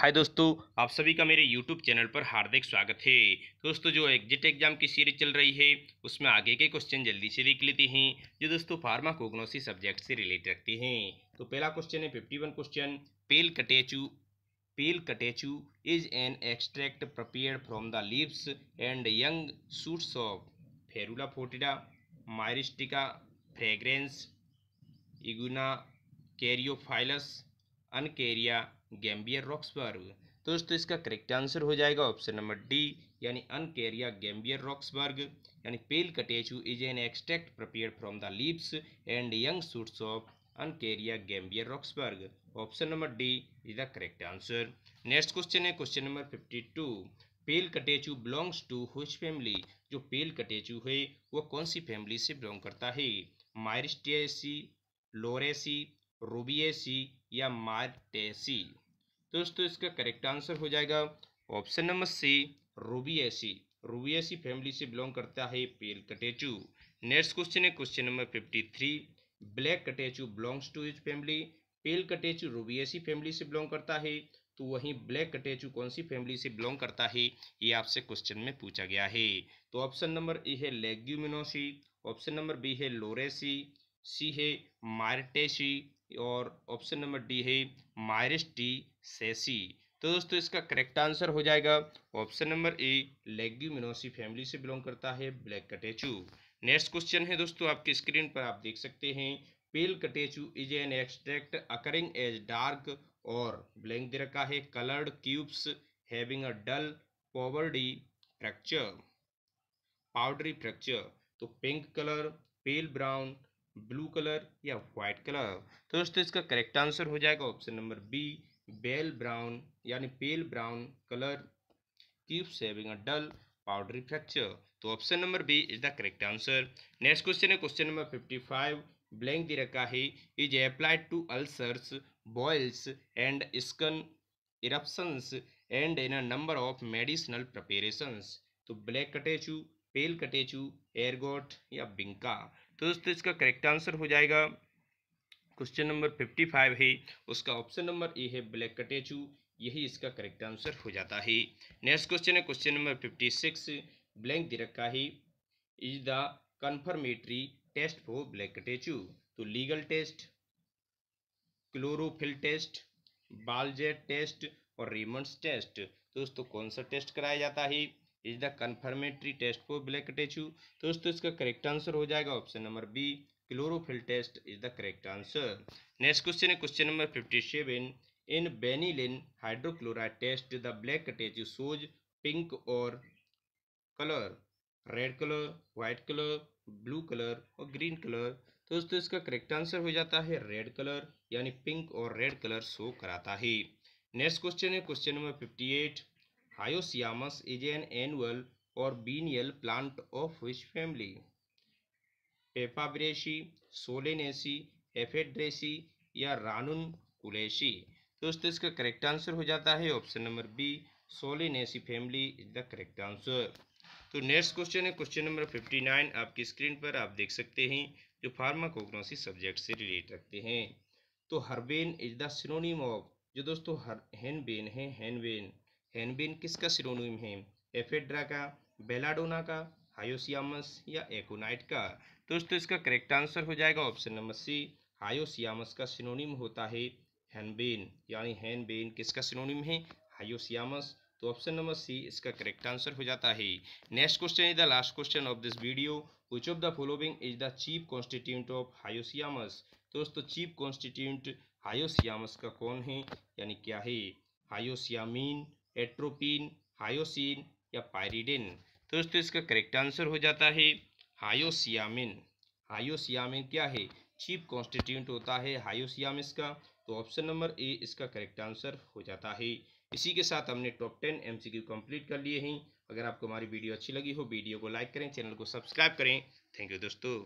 हाय दोस्तों आप सभी का मेरे यूट्यूब चैनल पर हार्दिक स्वागत है दोस्तों जो एग्जिट एग्जाम की सीरीज चल रही है उसमें आगे के क्वेश्चन जल्दी से लिख लेते हैं जो दोस्तों फार्मा कोग्नोसी सब्जेक्ट से रिलेट रखते हैं तो पहला क्वेश्चन है fifty one question pale catechu pale catechu is an extract prepare from the leaves and young shoots of Ferula foetida Myristica fragrans Eugenia caryophyllus Uncaria gambier Roxb पर तो दोस्तों इसका करेक्ट आंसर हो जाएगा ऑप्शन नंबर डी यानी अनकेरिया gambier Roxburgh यानी pale catechu is an extract prepare from the leaves and young shoots of Uncaria gambier Roxburgh option number D is the correct answer next question है question number fifty two pale catechu belongs to which family जो pale catechu है वो कौन सी family से belong करता है मायरिस्टेसी लोरेसी रूबियसी या मार्टेसी दोस्तों इसका करेक्ट आंसर हो जाएगा option number C Rubiaceae Rubiaceae family से बिलोंग करता है पेल कटेचू नेक्स्ट क्वेश्चन है question number fifty three black catechu belongs to which family pale catechu Rubiaceae family e से बिलोंग करता है तो वहीं ब्लैक कटेचू कौन सी फैमिली से बिलोंग करता है ये आपसे क्वेश्चन में पूछा गया है तो ऑप्शन नंबर ए है लेग्यूमिनोसी ऑप्शन नंबर बी है लोरेसी सी है मार्टेसी और ऑप्शन नंबर डी है मायरिस टी सेसी तो दोस्तों इसका करेक्ट आंसर हो जाएगा option number A Leguminosae family से बिलोंग करता है ब्लैक कटेचू नेक्स्ट क्वेश्चन है दोस्तों आपके स्क्रीन पर आप देख सकते हैं pale catechu is an extract occurring as dark और ब्लैंक दे रखा है coloured cubes having a dull पॉवर्डी फ्रैक्चर पाउडरी फ्रैक्चर तो pink colour pale brown blue colour या वाइट कलर तो दोस्तों इसका करेक्ट आंसर हो जाएगा option number B pale brown यानी pale brown colour keep saving a dull powdery fracture तो option number B is the correct answer next question है question number fifty five blank दे रखा है is applied to ulcers boils and skin eruptions and in a number of medicinal preparations तो black catechu pale catechu ergot या vinca तो दोस्तों इसका correct answer हो जाएगा क्वेश्चन नंबर फिफ्टी फाइव है उसका ऑप्शन नंबर ए है ब्लैक कटेचू यही इसका करेक्ट आंसर हो जाता है नेक्स्ट क्वेश्चन है question number fifty six blank दे रखा है is the confirmatory test for black catechu तो legal test chlorophyll test Baljet test और रेमंड टेस्ट दोस्तों कौन सा टेस्ट कराया जाता है is the confirmatory test for black catechu तो दोस्तों इसका करेक्ट आंसर हो जाएगा option number B chlorophyll test is the correct answer next question है question number fifty seven in बेनिलिन hydrochloride test the black tissue shows pink और colour red colour white colour blue colour और green colour तो दोस्तों इसका correct answer हो जाता है red colour यानी पिंक और रेड कलर शो कराता है नेक्स्ट क्वेश्चन है question number fifty eight Hyoscyamus is an annual और biennial plant of which family Efabraceae, Solanaceae Ephedraceae या रानुन रानुनकुलेसी दोस्तों इसका करेक्ट आंसर हो जाता है option number B Solanaceae family is the correct answer तो नेक्स्ट क्वेश्चन है क्वेश्चन नंबर फिफ्टी नाइन आपकी स्क्रीन पर आप देख सकते हैं जो फार्माकोग्नोसी सब्जेक्ट से रिलेट रखते हैं तो henbane is the synonym of जो दोस्तों हर हैनबेन है हैनबेन हेनबिन किसका सिरोनिम है एफेड्रा का बेलाडोना का हायोसियामस या एकोनाइट का दोस्तों इसका करेक्ट आंसर हो जाएगा ऑप्शन नंबर सी हायोसियामस का सिनोनिम होता है हैनबेन यानी हैनबेन किसका सिनोनिम है हायोसियामस तो ऑप्शन नंबर सी इसका करेक्ट आंसर हो जाता है next question is the last question of this video which of the following is the chief constituent of Hyoscyamus दोस्तों चीफ कॉन्स्टिट्यूंट हायोसियामस का कौन है यानी क्या है हायोसियामीन एट्रोपिन हायोसिन या पायरिडिन तो दोस्तों इसका करेक्ट आंसर हो जाता है हायोसियामिन हायोसियामिन क्या है चीप कॉन्स्टिट्यूंट होता है हायोसियाम इसका तो ऑप्शन नंबर ए इसका करेक्ट आंसर हो जाता है इसी के साथ हमने टॉप टेन एमसीक्यू कंप्लीट कर लिए हैं अगर आपको हमारी वीडियो अच्छी लगी हो वीडियो को लाइक करें चैनल को सब्सक्राइब करें थैंक यू दोस्तों